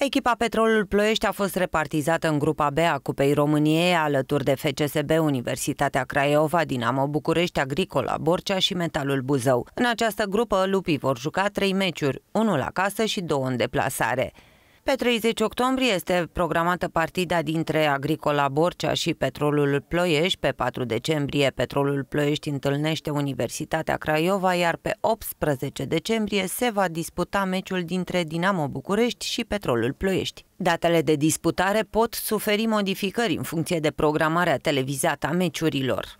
Echipa Petrolul Ploiești a fost repartizată în grupa B a Cupei României alături de FCSB, Universitatea Craiova, Dinamo București, Agricola, Borcea și Metalul Buzău. În această grupă, lupii vor juca trei meciuri, unul acasă și două în deplasare. Pe 30 octombrie este programată partida dintre Agricola Borcea și Petrolul Ploiești. Pe 4 decembrie, Petrolul Ploiești întâlnește Universitatea Craiova, iar pe 18 decembrie se va disputa meciul dintre Dinamo București și Petrolul Ploiești. Datele de disputare pot suferi modificări în funcție de programarea televizată a meciurilor.